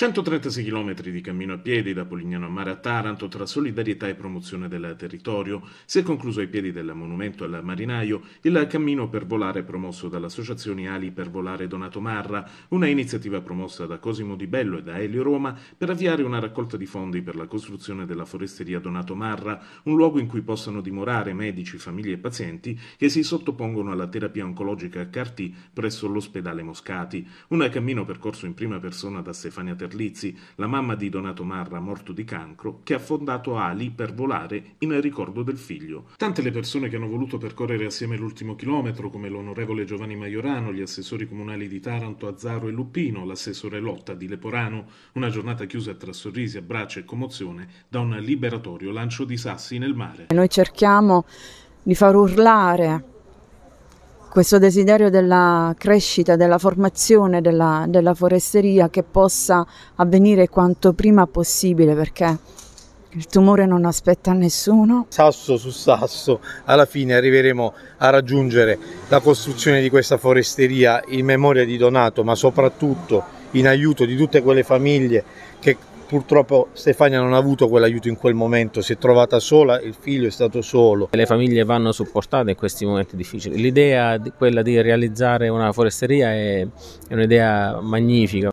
136 km di cammino a piedi da Polignano a Mare a Taranto tra solidarietà e promozione del territorio. Si è concluso ai piedi del monumento al marinaio il cammino per volare promosso dall'associazione Ali per volare Donato Marra, una iniziativa promossa da Cosimo Di Bello e da Elio Roma per avviare una raccolta di fondi per la costruzione della foresteria Donato Marra, un luogo in cui possano dimorare medici, famiglie e pazienti che si sottopongono alla terapia oncologica CAR-T presso l'ospedale Moscati. Un cammino percorso in prima persona da Stefania Terrani Terlizzi, la mamma di Donato Marra morto di cancro, che ha fondato Ali per volare in ricordo del figlio. Tante le persone che hanno voluto percorrere assieme l'ultimo chilometro, come l'onorevole Giovanni Maiorano, gli assessori comunali di Taranto, Azzaro e Luppino, l'assessore Lotta di Leporano, una giornata chiusa tra sorrisi, abbracci e commozione da un liberatorio lancio di sassi nel mare. Noi cerchiamo di far urlare questo desiderio della crescita, della formazione della, della foresteria che possa avvenire quanto prima possibile perché il tumore non aspetta nessuno. Sasso su sasso, alla fine arriveremo a raggiungere la costruzione di questa foresteria in memoria di Donato, ma soprattutto in aiuto di tutte quelle famiglie che purtroppo Stefania non ha avuto quell'aiuto in quel momento, si è trovata sola, il figlio è stato solo. Le famiglie vanno supportate in questi momenti difficili. L'idea quella di realizzare una foresteria è, è un'idea magnifica.